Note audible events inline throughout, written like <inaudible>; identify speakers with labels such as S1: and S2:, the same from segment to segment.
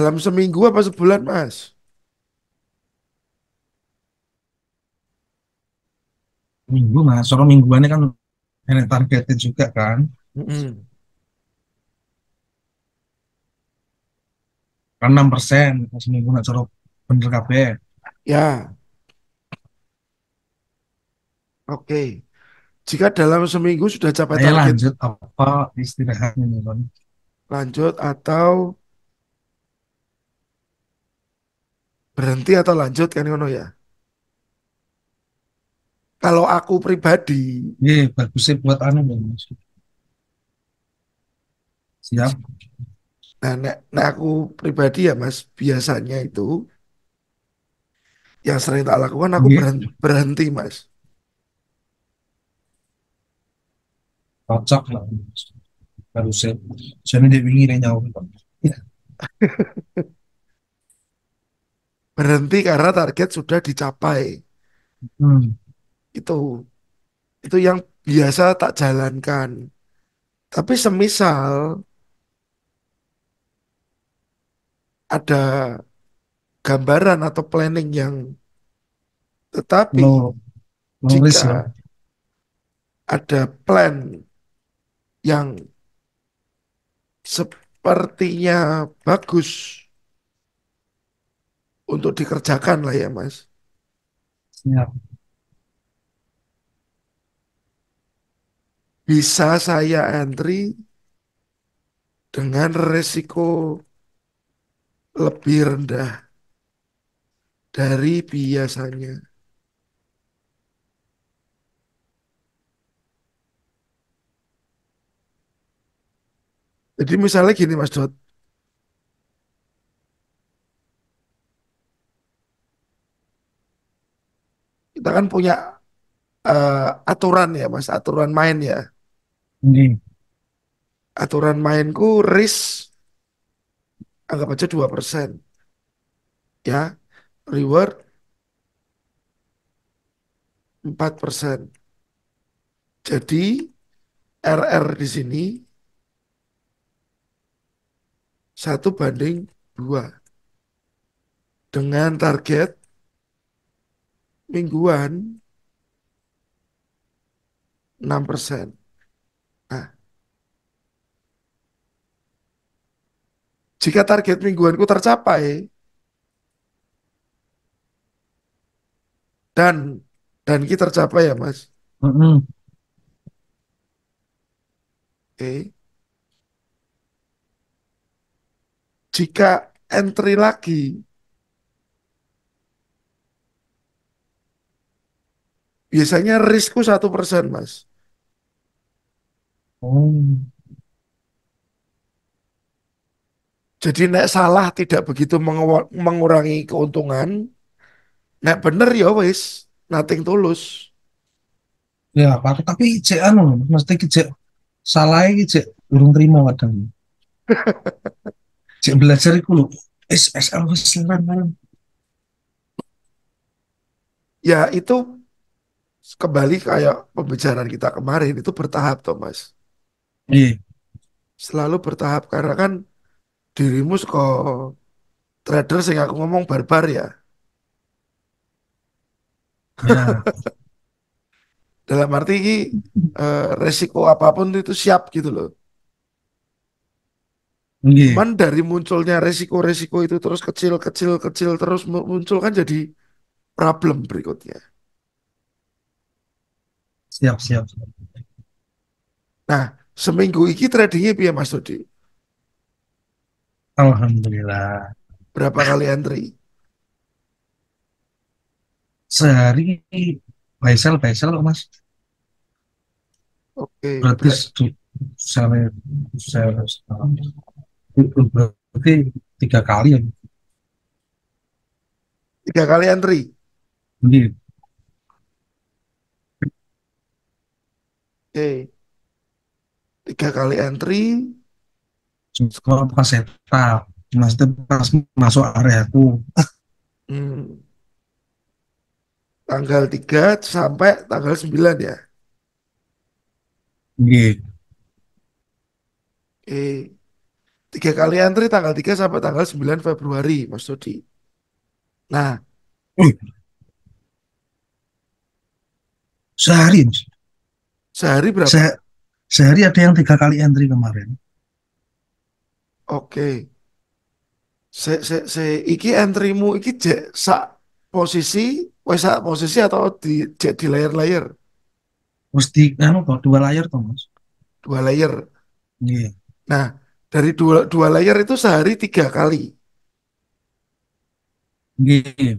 S1: dalam seminggu apa sebulan mas? Minggu mas, soalnya mingguannya kan enak targetnya juga kan. Kan enam persen seminggu nak soalnya bener kabeh. Ya. Oke. Jika dalam seminggu sudah capai target. lanjut apa istirahatnya nih, Lanjut atau berhenti atau lanjut kan ngono ya kalau aku pribadi iya yeah, sih buat anu Mas. siap nah, nek, nek aku pribadi ya mas biasanya itu yang sering tak lakukan aku yeah. berhenti, berhenti mas Cocok lah harusnya Jangan dia ingin nyawa <laughs> berhenti karena target sudah dicapai. Hmm. Itu itu yang biasa tak jalankan. Tapi semisal ada gambaran atau planning yang tetapi no, no jika listen. Ya? ada plan yang sepertinya bagus untuk dikerjakan lah ya Mas. Siap. Bisa saya antri dengan resiko lebih rendah dari biasanya. Jadi misalnya gini Mas Dot, kita kan punya uh, aturan ya mas aturan main ya hmm. aturan mainku risk anggap aja dua persen ya reward empat persen jadi RR di sini satu banding dua dengan target mingguan 6 persen. Nah, jika target mingguanku tercapai dan dan kita tercapai ya mas. Mm -hmm. Oke. Okay. Jika entry lagi biasanya risiko satu persen mas oh. jadi nek salah tidak begitu mengurangi keuntungan nek bener ya wis nating tulus ya pak tapi cek anu mesti cek salah cek urung terima kadang <laughs> cek belajar iku lho SSL wis ya itu kembali kayak pembicaraan kita kemarin itu bertahap Thomas iya yeah. selalu bertahap karena kan dirimu kok trader sehingga aku ngomong barbar ya yeah. <laughs> dalam arti ini eh, resiko apapun itu siap gitu loh yeah. cuman dari munculnya resiko-resiko itu terus kecil kecil kecil terus muncul kan jadi problem berikutnya Siap, siap. Nah, seminggu ini tradingnya biar Mas Dodi? Alhamdulillah. Berapa kali antri? Sehari Baisel, Baisel Mas. Oke. Okay, berarti sampai saya berarti tiga kali ya. Tiga kali antri. Iya. tiga kali entry Sekolah pas setup maksudnya pas masuk aku. hmm. tanggal 3 sampai tanggal 9 ya oke tiga kali antri tanggal tiga sampai tanggal sembilan Februari, Mas Dodi. Nah, uh. sehari, Mas. Sehari berapa? Se sehari ada yang tiga kali entry kemarin. Oke. Se, se, se, iki entrymu iki jek sak posisi, wes sak posisi atau di jek di layer-layer? Musti, kan kok dua layer toh, Mas. Dua layer. Iya. Yeah. Nah, dari dua dua layer itu sehari tiga kali. Iya. Yeah.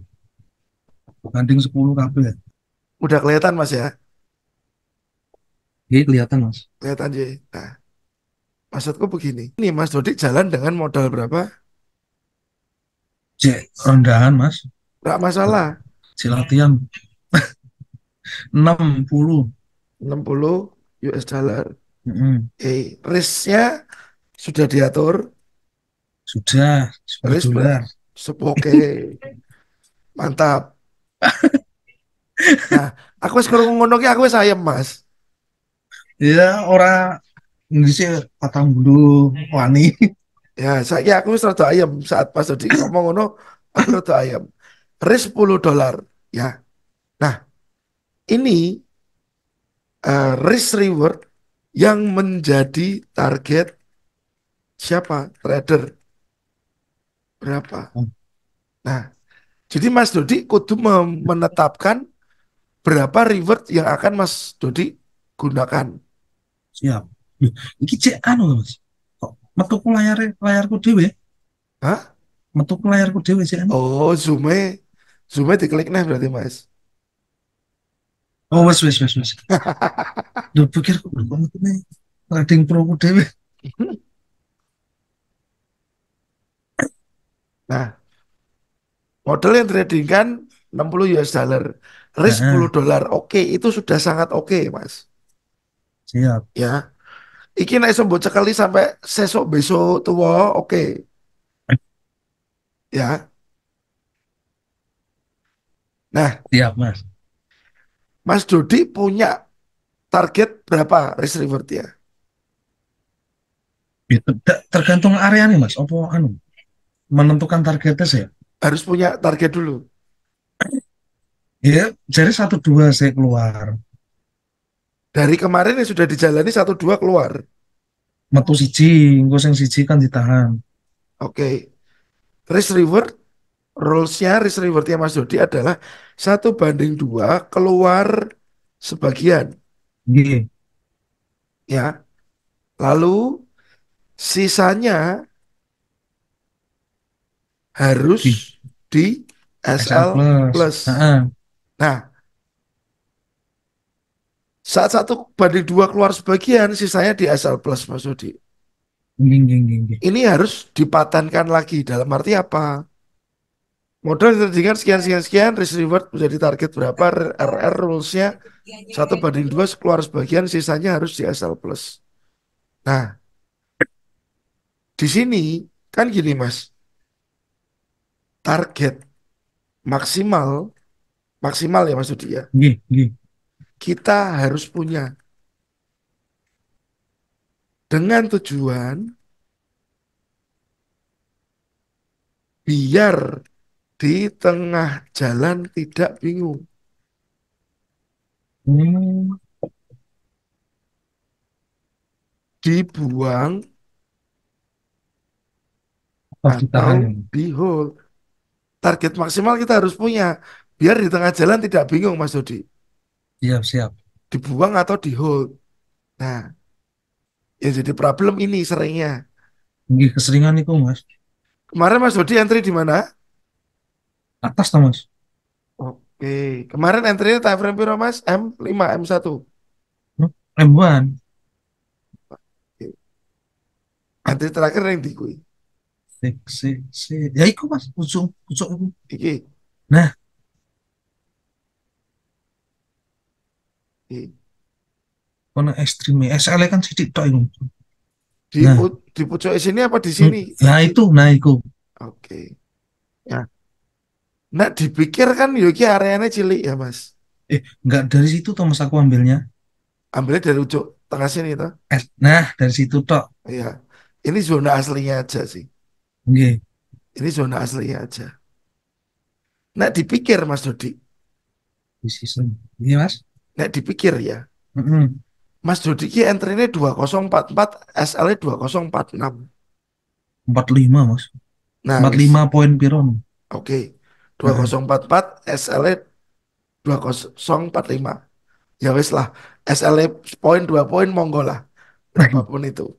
S1: Banding sepuluh kabel. Udah kelihatan Mas ya? Jadi iya, kelihatan mas. kelihatan aja. Nah, maksudku begini. Ini mas Dodi jalan dengan modal berapa? Cek rendahan mas. Tidak masalah. Si latihan. 60. 60 US dollar. Mm -hmm. Eh, okay. Risknya sudah diatur? Sudah. sudah. Sepoke. Oke. <laughs> Mantap. nah, aku sekarang ngono aku sayem, Mas ya ora Inggrisnya patang bulu wani ya saya aku serta ayam saat pas tadi ngomong ngono aku ayam Res 10 dolar ya nah ini uh, eh, risk reward yang menjadi target siapa trader berapa hmm. nah jadi Mas Dodi kudu menetapkan berapa reward yang akan Mas Dodi gunakan siap iki cek anu mas kok metuku layar layarku dewe Hah? metuku layarku dewe sih anu. oh zoom zoome diklik nih berarti mas oh mas mas mas mas lu pikir kok belum nih trading pro ku dewe <laughs> nah model yang trading kan 60 US dollar risk nah. 10 dolar oke okay, itu sudah sangat oke okay, mas Siap. Ya. Iki naik sembuh cekali sampai sesok besok tua, oke. Okay. Eh. Ya. Nah. Siap mas. Mas Dodi punya target berapa risk reward ya? Itu tergantung area nih mas. Apa anu? Menentukan targetnya sih. Harus punya target dulu. Iya, jadi satu dua saya keluar dari kemarin yang sudah dijalani satu dua keluar metu siji engko sing siji kan ditahan oke okay. risk reward rulesnya nya risk reward-nya Mas Dodi adalah satu banding dua keluar sebagian Gini. ya lalu sisanya harus di, di SL, SL plus, plus. nah saat satu banding dua keluar sebagian, sisanya di asal plus Mas Udi. Ini harus dipatenkan lagi dalam arti apa? Modal diterjunkan sekian sekian sekian, risk reward menjadi target berapa, RR rulesnya satu banding dua keluar sebagian, sisanya harus di asal plus. Nah, di sini kan gini mas, target maksimal maksimal ya mas Dudi ya kita harus punya dengan tujuan biar di tengah jalan tidak bingung. Hmm. Dibuang atau, atau dihold. Target maksimal kita harus punya biar di tengah jalan tidak bingung Mas Dodi. Siap, siap. Dibuang atau di hold. Nah, ya jadi problem ini seringnya. Ini keseringan itu, Mas. Kemarin Mas Dodi antri di mana? Atas, tuh Mas. Oke, kemarin entry time frame piro Mas? M5, M1. M1. Oke. Entry terakhir yang di kuwi. Sik, sik, sik. Ya iku Mas, ujung, ujung iku. Iki. Nah, Kono ekstrimnya SL e kan sidik toh ini. Di, nah. di pojok sini apa di sini? Hmm. Nah itu, nah itu. Oke. Okay. Ya. Nah dipikir kan Yogi areanya cilik ya mas. Eh nggak dari situ toh mas aku ambilnya. Ambilnya dari ujung tengah sini toh. Eh, nah dari situ toh. Iya. Ini zona aslinya aja sih. Oke. Okay. Ini zona aslinya aja. Nah dipikir mas Dodi. Di sini. Ini mas nek dipikir ya. Mm -hmm. Mas Dodi ki nya 2044, sl 2046. 45, Mas. Nah, 45 poin piron. Oke. Okay. 2044, nah. sl 2045. Ya wis lah, sl poin 2 poin monggo lah. Apapun itu.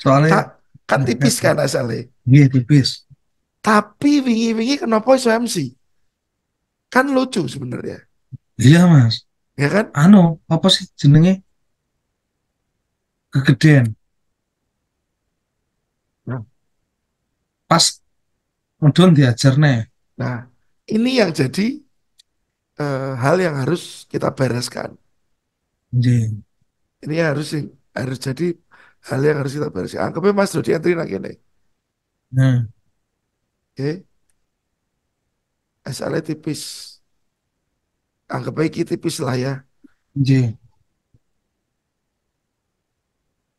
S1: Soalnya Ta kan tipis kan sl Iya, tipis. Tapi wingi-wingi kenapa iso MC? Kan lucu sebenarnya. Iya, Mas ya kan anu apa sih jenenge kegedean nah. pas mudun diajar nih nah ini yang jadi uh, hal yang harus kita bereskan yeah. ini yang harus sih, harus jadi hal yang harus kita bereskan anggapnya mas Dodi antri nak gini, nah oke okay. asalnya tipis anggap aja tipis lah ya. J.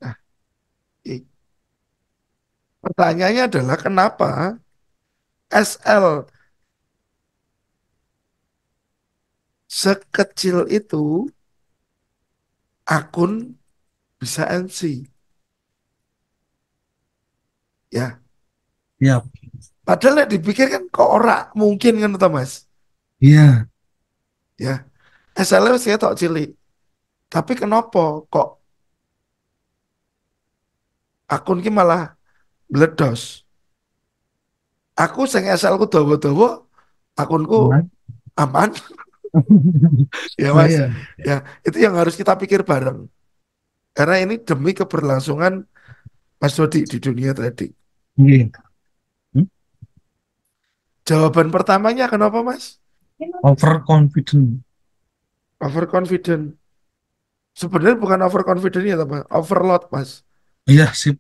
S1: Nah, pertanyaannya adalah kenapa SL sekecil itu akun bisa MC. Ya. Ya. Padahal dipikir kan kok ora mungkin kan Mas? Iya ya SLM saya tak cili, tapi kenapa kok akun ki malah bledos aku sing SL ku dawa-dawa akunku aman <laughs> ya oh, mas ya. ya itu yang harus kita pikir bareng karena ini demi keberlangsungan Mas Dodi di dunia trading. Yeah. Hmm? Jawaban pertamanya kenapa Mas? overconfident overconfident sebenarnya bukan overconfident ya teman overload mas iya sip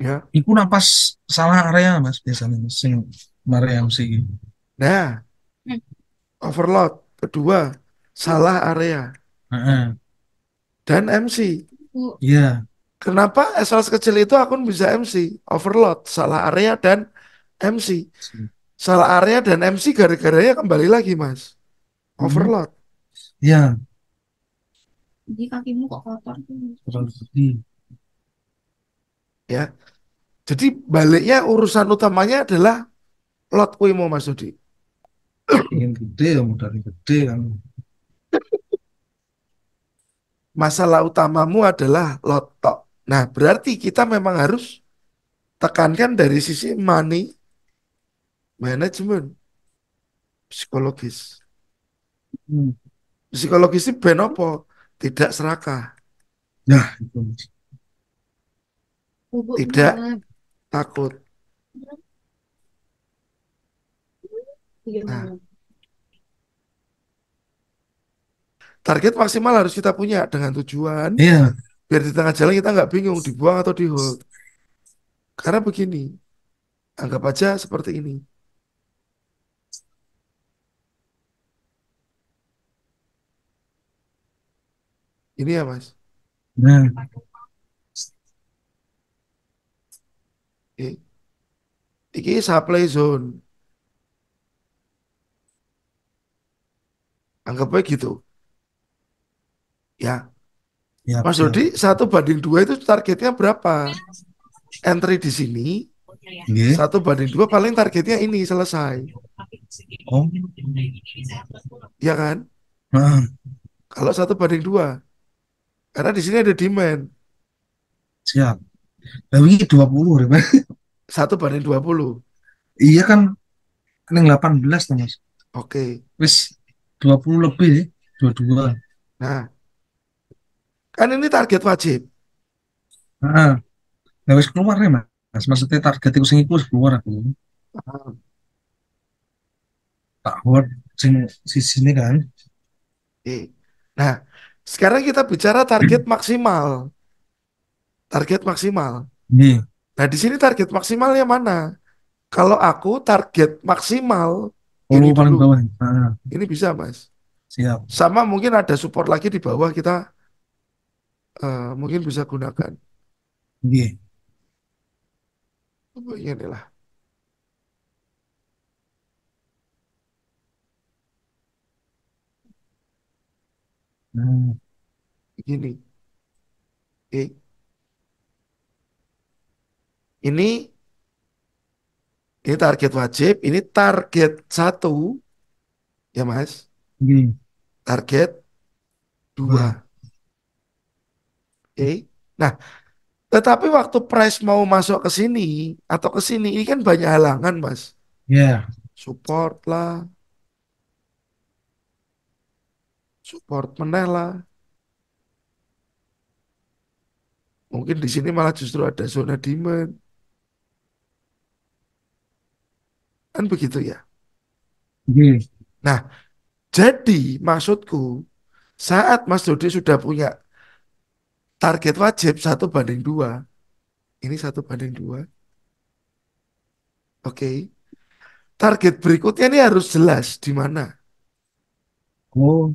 S1: ya itu napas salah area mas biasanya sing area MC nah hmm. overload kedua salah area uh huh dan MC iya yeah. kenapa SLS kecil itu akun bisa MC overload salah area dan MC hmm salah area dan MC gara-garanya kembali lagi mas hmm. overload hmm. ya jadi kakimu kok kotor tuh ya jadi baliknya urusan utamanya adalah lot kuimu mas Dodi ingin gede ya dari gede kan masalah utamamu adalah lotok nah berarti kita memang harus tekankan dari sisi money manajemen psikologis. Hmm. Psikologis ini ben apa? Tidak serakah. Nah, itu. Tidak takut. Nah. Target maksimal harus kita punya dengan tujuan. Iya. Biar di tengah jalan kita nggak bingung dibuang atau dihold. Karena begini, anggap aja seperti ini. Ini ya, Mas. Nah. ini supply zone. Anggapnya gitu. Ya. Yap, Mas Dodi, satu banding dua itu targetnya berapa? Entry di sini, yeah. satu banding dua paling targetnya ini selesai. Oh. Ya kan? Uh. Kalau satu banding dua, karena di sini ada demand. Siap. Tapi 20 ribu. Satu banding 20. Iya kan. Ini 18 tuh mas. Oke. Okay. Wis 20 lebih ya. 22. Nah. Kan ini target wajib. Nah, nah wis keluar nih mas. Maksudnya target itu sing iku keluar aku. Kan? Nah. Tak hot sing sini kan. Eh. Nah, sekarang kita bicara target maksimal. Target maksimal. Hmm. Nah, di sini target maksimalnya mana? Kalau aku target maksimal oh, ini paling dulu. bawah. Ah. Ini bisa, Mas. Siap. Sama mungkin ada support lagi di bawah kita uh, mungkin bisa gunakan. Iya. Yeah. Oh, iya, lah Hmm. Gini, ini ini target wajib, ini target satu, ya Mas. Gini. Target dua. Oke. Nah, tetapi waktu price mau masuk ke sini atau ke sini, ini kan banyak halangan, Mas. Ya. Support lah, support menela. Mungkin di sini malah justru ada zona demand. Kan begitu ya. Hmm. Nah, jadi maksudku saat Mas Dodi sudah punya target wajib satu banding dua, ini satu banding dua, oke. Okay. Target berikutnya ini harus jelas di mana. Oh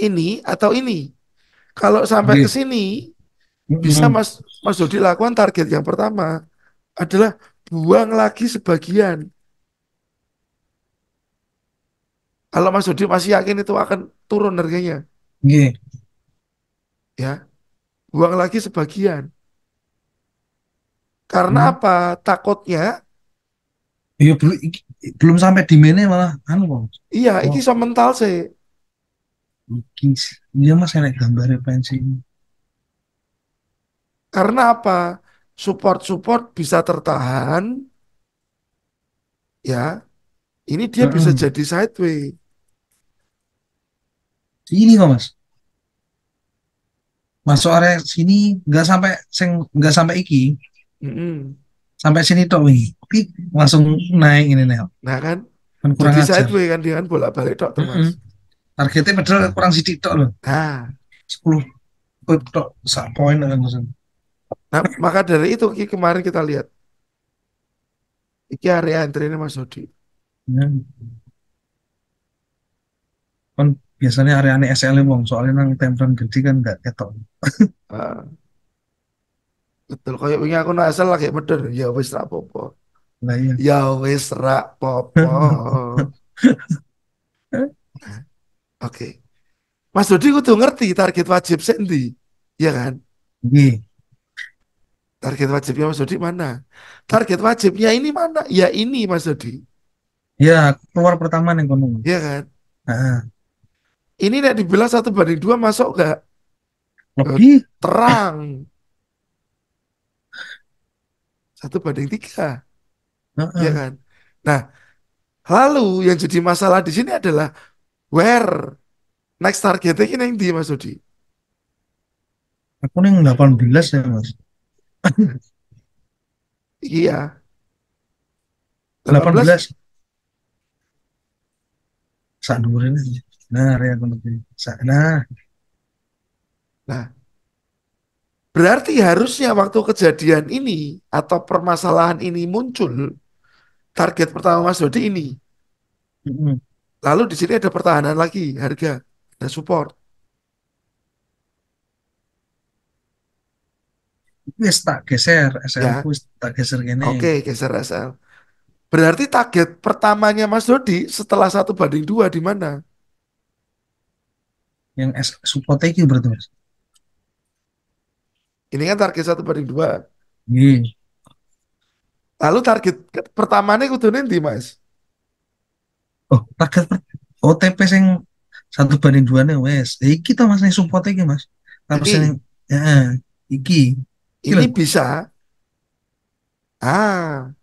S1: ini atau ini. Kalau sampai ke iya. sini bisa Mas Mas Dodi lakukan target yang pertama adalah buang lagi sebagian. Kalau Mas Dodi masih yakin itu akan turun harganya. Yeah. Ya. Buang lagi sebagian. Karena hmm. apa? Takutnya Iya belum sampai di mana malah anu Iya, oh. sementara so sih lukis dia mas enak gambar ya, pensil karena apa support-support bisa tertahan ya ini dia hmm. bisa jadi sideways. ini kok mas masuk area sini nggak sampai sing nggak sampai iki -hmm. sampai sini tok ini langsung naik ini nih nah kan? kan kurang jadi sideways kan dia kan bolak balik tok -hmm targetnya padahal nah. kurang sedikit tok loh Nah. 10 tok sak poin dengan nah, maka dari itu Ki, kemarin kita lihat iki area ini Mas Dodi ya. kan biasanya area ini SL wong soalnya nang tempran gede kan gak ketok ah. betul kayak wingi aku nang SL lagi bener, ya wis ra popo. nah, iya. ya wis ra popo. <laughs> Oke. Okay. Mas Dodi kudu ngerti target wajib sendi, ya kan? Nggih. Target wajibnya Mas Dodi mana? Target wajibnya ini mana? Ya ini Mas Dodi. Ya, keluar pertama nih kono. Iya kan? Heeh. Ini nek dibilang satu banding dua masuk gak? Lebih eh, terang. Satu banding tiga. Iya kan? Nah, lalu yang jadi masalah di sini adalah Where? Next targetnya ini yang di Mas Udi? Aku yang 18 ya Mas. <laughs> iya. 18. 18. dulu ini. Nah, ya aku nanti. Nah. Nah. Berarti harusnya waktu kejadian ini atau permasalahan ini muncul, target pertama Mas Dodi ini. Mm -hmm Lalu di sini ada pertahanan lagi, harga, dan support. Ini tak geser, SL ya. tak geser gini. Oke, okay, geser SL. Berarti target pertamanya Mas Dodi setelah satu banding dua di mana? Yang S support itu berarti Mas. Ini kan target satu banding dua. Hmm. Lalu target pertamanya kudu nanti Mas oh target OTP sing satu banding dua nih wes eh, iki kita mas nih support iki mas tapi sing ya, ya, iki ini Gila. bisa ah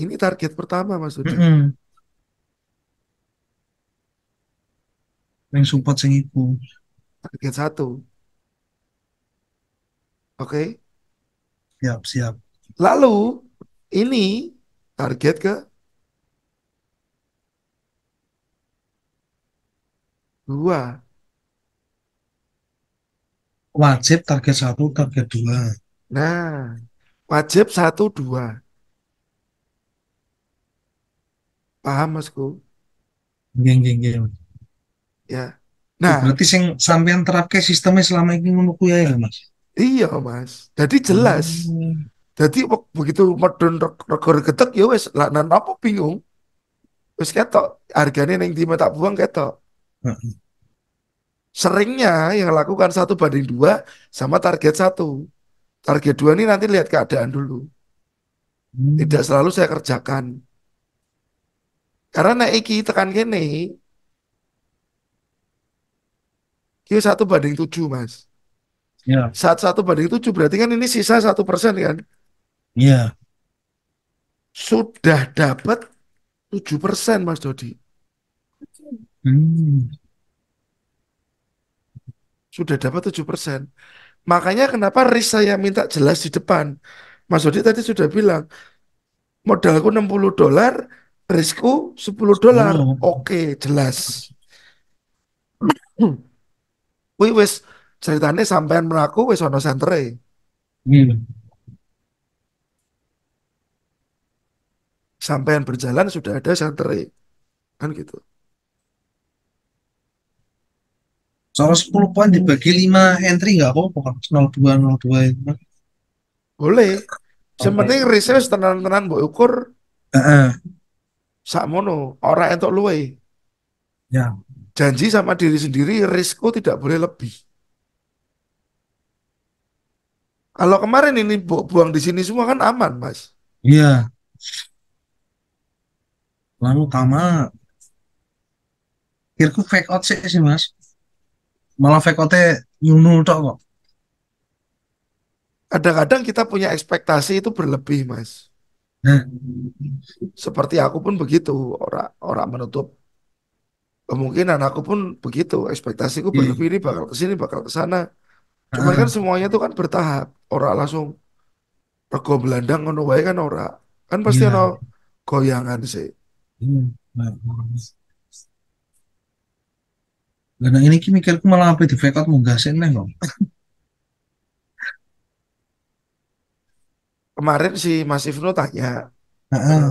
S1: ini target pertama mas Dudi mm -hmm. yang support sing iku target satu oke okay? siap siap lalu ini target ke dua wajib target satu target dua nah wajib satu dua paham masku geng geng geng ya nah oh, berarti sing sampean terapke sistemnya selama ini menunggu ya ya mas iya mas jadi jelas hmm. jadi begitu modern rekor getek ya wes lah nah, apa bingung wes ketok harganya neng di tak buang ketok Seringnya yang lakukan satu banding dua sama target satu. Target dua ini nanti lihat keadaan dulu. Hmm. Tidak selalu saya kerjakan. Karena naik tekan gini, Q satu banding tujuh mas. Ya. Saat satu banding tujuh berarti kan ini sisa satu persen kan? Iya. Sudah dapat tujuh persen mas Dodi. Hmm. Sudah dapat 7%. Makanya kenapa risk saya minta jelas di depan. Mas Odi tadi sudah bilang, modalku 60 dolar, riskku 10 dolar. Oh. Oke, jelas. wih wis ceritanya sampean meraku wis ono sentere. Hmm. Sampean berjalan sudah ada sentere. Kan gitu. Soalnya 10 poin dibagi 5 entry nggak apa-apa 02 02 itu. Boleh. Yang penting research tenan-tenan mbok ukur. Heeh. Uh -uh. Sakmono, ora entok luwe. Ya. Janji sama diri sendiri risiko tidak boleh lebih. Kalau kemarin ini bu buang di sini semua kan aman, Mas. Iya. Lalu utama, kirku fake out sih Mas malah fekote nyunul tok kok kadang-kadang kita punya ekspektasi itu berlebih mas seperti aku pun begitu orang orang menutup kemungkinan aku pun begitu ekspektasiku yeah. berlebih ini bakal ke sini, bakal ke sana. Cuma kan semuanya itu kan bertahap orang langsung rego belandang ngono kan ora kan pasti yeah. ono goyangan sih iya, karena ini ki mikirku malah apa di fake out munggasin nih kok. <laughs> Kemarin si Mas Ifno tanya, uh -uh. Eh,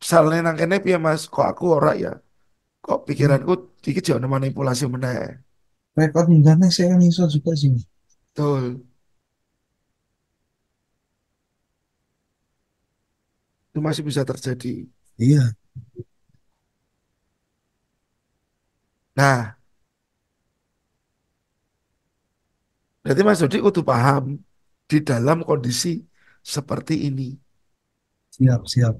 S1: misalnya nang kene piye Mas, kok aku ora ya? Kok pikiranku dikit jauh manipulasi meneh. Fake out munggahne sih kan iso juga sih. Betul. Itu masih bisa terjadi. Iya. Nah, berarti Mas Dodi kudu paham di dalam kondisi seperti ini. Siap, siap.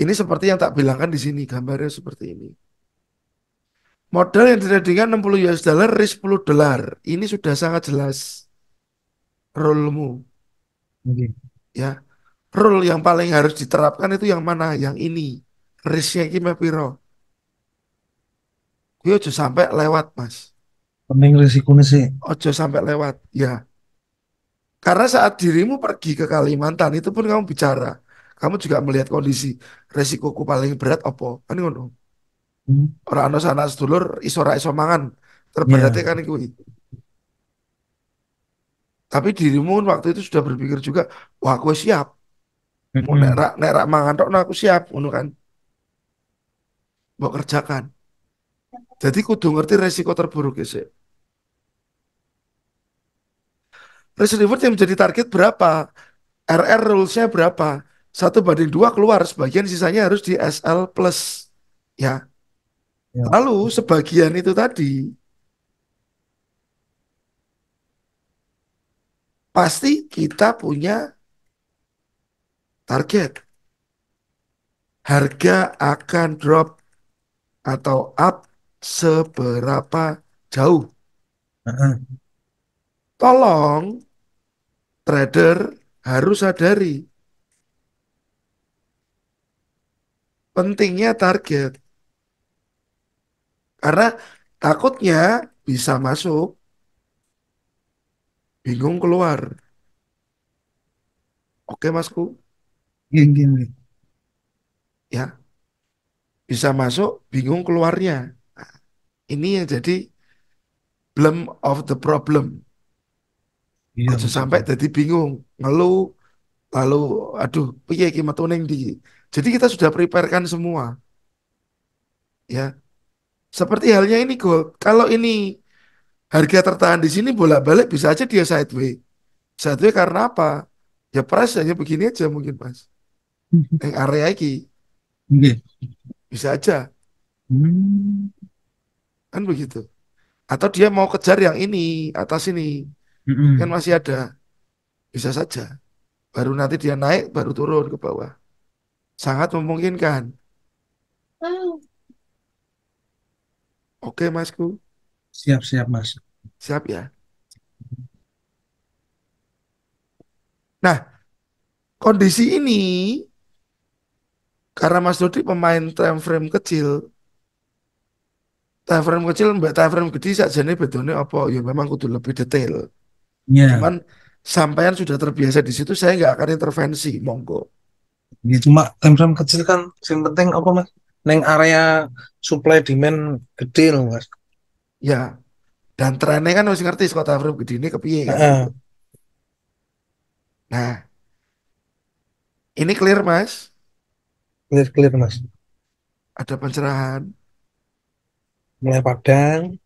S1: Ini seperti yang tak bilangkan di sini, gambarnya seperti ini. Modal yang ditradingkan 60 US dollar, risk 10 dolar. Ini sudah sangat jelas rule Okay. Ya, rule yang paling harus diterapkan itu yang mana? Yang ini risknya ini mah piro gue aja sampai lewat mas penting risikonya sih aja sampai lewat ya karena saat dirimu pergi ke Kalimantan itu pun kamu bicara kamu juga melihat kondisi resikoku paling berat apa kan ngono hmm. orang anu sana sedulur ra iso mangan terberatnya iya. kan kuwi tapi dirimu kan waktu itu sudah berpikir juga wah aku siap mau nerak hmm. nerak nek mangan tok nah, aku siap ngono kan mau kerjakan. Jadi kudu ngerti resiko terburuk sih. Risk reward yang menjadi target berapa? RR rules-nya berapa? Satu banding dua keluar, sebagian sisanya harus di SL plus. Ya. ya. Lalu sebagian itu tadi pasti kita punya target. Harga akan drop atau up seberapa jauh. Tolong trader harus sadari pentingnya target. Karena takutnya bisa masuk, bingung keluar. Oke, Masku. Gini, gini. Ya, bisa masuk, bingung keluarnya. Nah, ini yang jadi problem of the problem. Iya. Aja sampai jadi bingung, ngeluh, lalu aduh, piye iki metune di. Jadi kita sudah preparekan semua. Ya. Seperti halnya ini gold. Kalau ini harga tertahan di sini bolak-balik bisa aja dia sideways. Sideways karena apa? Ya price hanya begini aja mungkin, Mas. Yang hmm. area iki. Bisa aja. Hmm. Kan begitu. Atau dia mau kejar yang ini, atas ini. Hmm. Kan masih ada. Bisa saja. Baru nanti dia naik, baru turun ke bawah. Sangat memungkinkan. hmm. Oke, Masku. Siap-siap, Mas. Siap ya. Nah, kondisi ini karena Mas Dodi pemain time frame kecil, time frame kecil mbak time frame gede jenis betulnya apa ya memang kudu lebih detail. Yeah. Cuman sampaian sudah terbiasa di situ saya nggak akan intervensi monggo. Ya, cuma time frame kecil kan yang penting apa mas? Neng area supply demand gede loh mas. Ya dan trennya kan harus ngerti kalau time frame gede ini kepiye kan. -uh. Nah ini clear mas? clear clear mas ada pencerahan mulai padang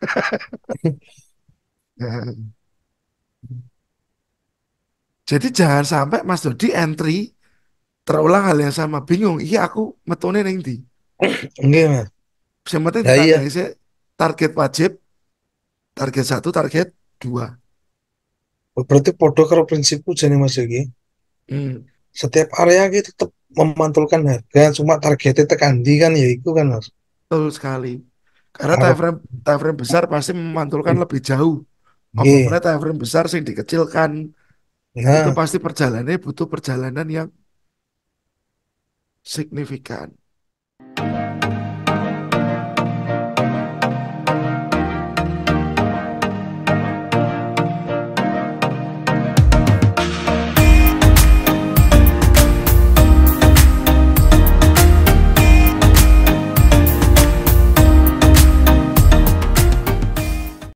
S1: <laughs> jadi jangan sampai Mas Dodi entry terulang hal yang sama bingung iya aku metone nanti di enggak mas yang ya, iya. target wajib target satu target dua oh, berarti podo kalau prinsipku jadi mas Dodi hmm. setiap area gitu tetap memantulkan harga cuma targetnya di kan ya itu kan mas betul sekali karena time frame time frame besar pasti memantulkan hmm. lebih jauh Apapun iya. yeah. time frame besar sih dikecilkan nah. itu pasti perjalanannya butuh perjalanan yang signifikan